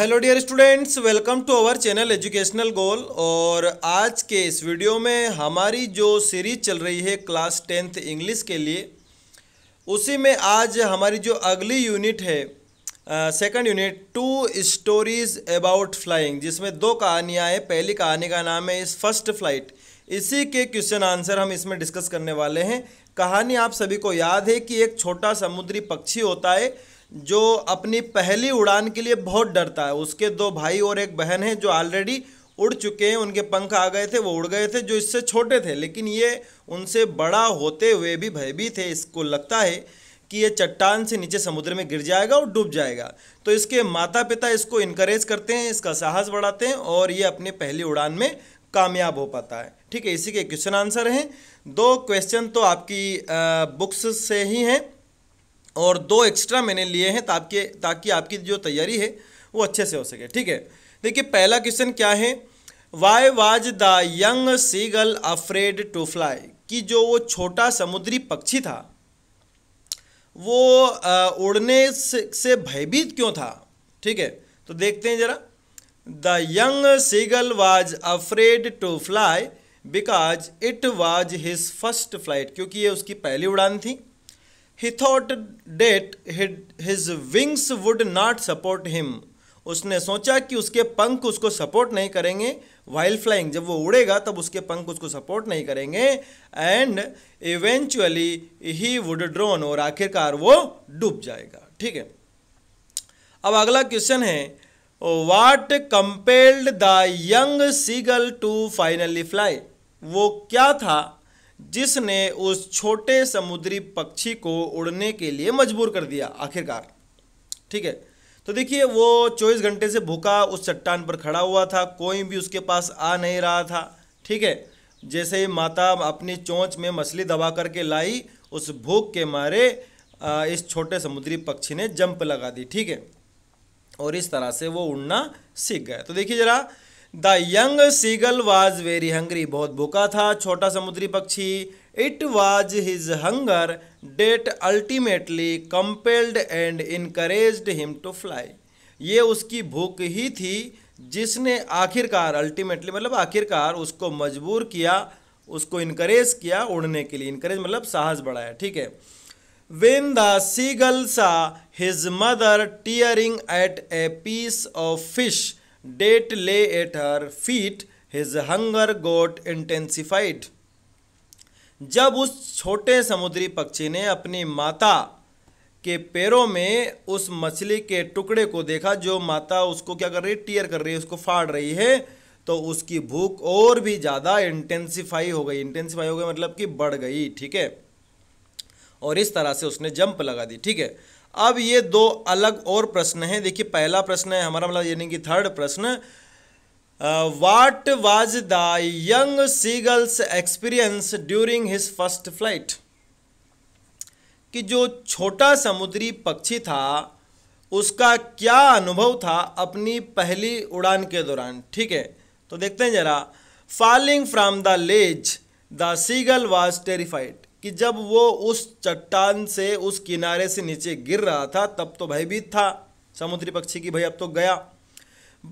hello dear students welcome to our channel educational goal और आज के इस वीडियो में हमारी जो सीरीज चल रही है क्लास टेंथ इंग्लिश के लिए उसी में आज हमारी जो अगली यूनिट है second unit two stories about flying जिसमें दो कहानियाँ हैं पहली कहानी का नाम है इस फर्स्ट फ्लाइट इसी के क्वेश्चन आंसर हम इसमें डिस्कस करने वाले हैं कहानी आप सभी को याद है कि एक छोटा समुद्री पक्षी होता है जो अपनी पहली उड़ान के लिए बहुत डरता है उसके दो भाई और एक बहन है जो ऑलरेडी उड़ चुके हैं उनके पंख आ गए थे वो उड़ गए थे जो इससे छोटे थे लेकिन ये उनसे बड़ा होते हुए भी भयभीत है इसको लगता है कि ये चट्टान से नीचे समुद्र में गिर जाएगा और डूब जाएगा तो इसके माता पिता इसको इनकरेज करते हैं इसका साहस बढ़ाते हैं और ये अपनी पहली उड़ान में कामयाब हो पाता है ठीक है इसी के क्वेश्चन आंसर हैं दो क्वेश्चन तो आपकी बुक्स से ही हैं और दो एक्स्ट्रा मैंने लिए हैं ताकि ताकि आपकी जो तैयारी है वो अच्छे से हो सके ठीक है देखिए पहला क्वेश्चन क्या है why was the young seagull afraid to fly कि जो वो छोटा समुद्री पक्षी था वो उड़ने से भयभीत क्यों था ठीक है तो देखते हैं ज़रा the young seagull was afraid to fly because it was his first flight क्योंकि ये उसकी पहली उड़ान थी He thought that his wings would not support him उसने सोचा कि उसके पंख उसको सपोर्ट नहीं करेंगे वाइल्ड फ्लाइंग जब वो उड़ेगा तब उसके पंख उसको सपोर्ट नहीं करेंगे and eventually he would drown और आखिरकार वो डूब जाएगा ठीक है अब अगला क्वेश्चन है what compelled the young seagull to finally fly वो क्या था जिसने उस छोटे समुद्री पक्षी को उड़ने के लिए मजबूर कर दिया आखिरकार ठीक है तो देखिए वो चौबीस घंटे से भूखा उस चट्टान पर खड़ा हुआ था कोई भी उसके पास आ नहीं रहा था ठीक है जैसे ही माता अपनी चोंच में मछली दबा करके लाई उस भूख के मारे इस छोटे समुद्री पक्षी ने जंप लगा दी ठीक है और इस तरह से वो उड़ना सीख गया तो देखिए ज़रा the young seagull was very hungry बहुत भूखा था छोटा समुद्री पक्षी it was his hunger that ultimately compelled and encourage him to fly ये उसकी भूख ही थी जिसने आखिरकार अल्टीमेटली मतलब आखिरकार उसको मजबूर किया उसको इनकरेज किया उड़ने के लिए इनकरेज मतलब साहस बढ़ाया ठीक है when the seagull saw his mother tearing at a piece of fish that lay at her feet his hunger got intensified जब उस छोटे समुद्री पक्षी ने अपनी माता के पैरों में उस मछली के टुकड़े को देखा जो माता उसको क्या कर रही है टीयर कर रही है उसको फाड़ रही है तो उसकी भूख और भी ज़्यादा इंटेंसिफाई हो गई इंटेंसिफाई हो गई मतलब कि बढ़ गई ठीक है और इस तरह से उसने जंप लगा दी ठीक है अब ये दो अलग और प्रश्न हैं देखिए पहला प्रश्न है हमारा मतलब यानी कि थर्ड प्रश्न what was the young seagull's experience during his first flight कि जो छोटा समुद्री पक्षी था उसका क्या अनुभव था अपनी पहली उड़ान के दौरान ठीक है तो देखते हैं जरा falling from the ledge the seagull was terrified कि जब वो उस चट्टान से उस किनारे से नीचे गिर रहा था तब तो भयभीत था समुद्री पक्षी की भाई अब तो गया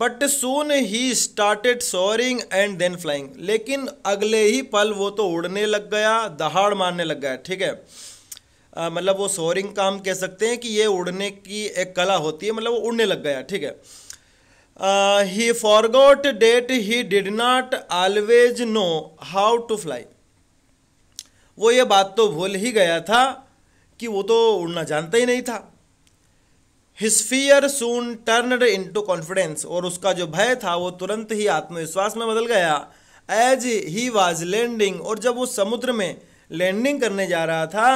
but soon he started soaring and then flying लेकिन अगले ही पल वो तो उड़ने लग गया दहाड़ मारने लग गया ठीक है मतलब वो सोरिंग का हम कह सकते हैं कि ये उड़ने की एक कला होती है मतलब वो उड़ने लग गया ठीक है he forgot that he did not always know how to fly वो ये बात तो भूल ही गया था कि वो तो उड़ना जानता ही नहीं था his fear soon turned to confidence और उसका जो भय था वो तुरंत ही आत्मविश्वास में बदल गया एज ही वॉज लैंडिंग और जब वो समुद्र में लैंडिंग करने जा रहा था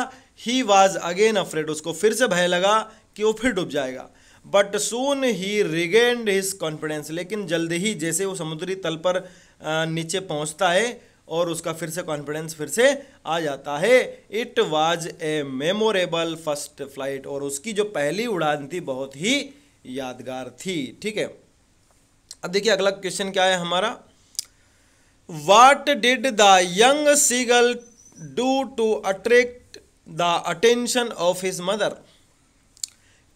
ही वॉज़ अगेन अफ्रेड उसको फिर से भय लगा कि वो फिर डूब जाएगा but soon he regained his confidence लेकिन जल्द ही जैसे वो समुद्री तल पर नीचे पहुंचता है और उसका फिर से कॉन्फिडेंस फिर से आ जाता है it was a memorable first flight और उसकी जो पहली उड़ान थी बहुत ही यादगार थी ठीक है अब देखिए अगला क्वेश्चन क्या है हमारा what did the young seagull do to attract the attention of his mother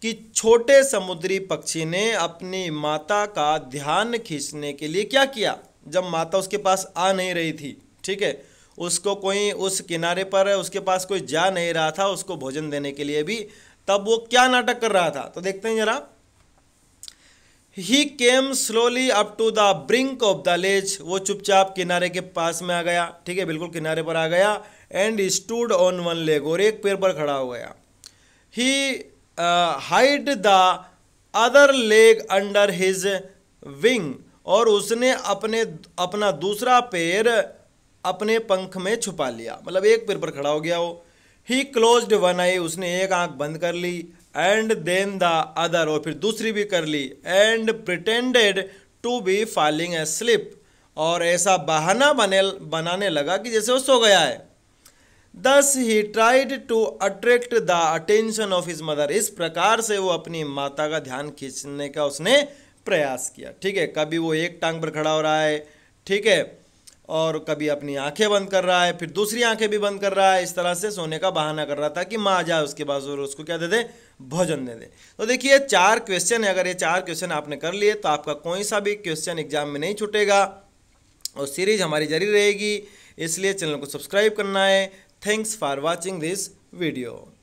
कि छोटे समुद्री पक्षी ने अपनी माता का ध्यान खींचने के लिए क्या किया जब माता उसके पास आ नहीं रही थी ठीक है उसको कोई उस किनारे पर उसके पास कोई जा नहीं रहा था उसको भोजन देने के लिए भी तब वो क्या नाटक कर रहा था तो देखते हैं जरा he came slowly up to the brink of the ledge वो चुपचाप किनारे के पास में आ गया ठीक है बिल्कुल किनारे पर आ गया and stood on one leg और एक पैर पर खड़ा हो गया he hid the other leg under his wing और उसने अपने अपना दूसरा पैर अपने पंख में छुपा लिया मतलब एक पैर पर खड़ा हो गया वो ही क्लोज वन आई उसने एक आंख बंद कर ली एंड देन द अदर और फिर दूसरी भी कर ली and pretended to be falling asleep और ऐसा बहाना बने बनाने लगा कि जैसे वो सो गया है thus he tried to attract the attention of his mother इस प्रकार से वो अपनी माता का ध्यान खींचने का उसने प्रयास किया ठीक है कभी वो एक टांग पर खड़ा हो रहा है ठीक है और कभी अपनी आंखें बंद कर रहा है फिर दूसरी आंखें भी बंद कर रहा है इस तरह से सोने का बहाना कर रहा था कि माँ आ जाए उसके बाद और उसको क्या दे दे भोजन दे दे तो देखिए चार क्वेश्चन है अगर ये चार क्वेश्चन आपने कर लिए तो आपका कोई सा भी क्वेश्चन एग्जाम में नहीं छूटेगा और सीरीज हमारी जारी रहेगी इसलिए चैनल को सब्सक्राइब करना है thanks for watching this video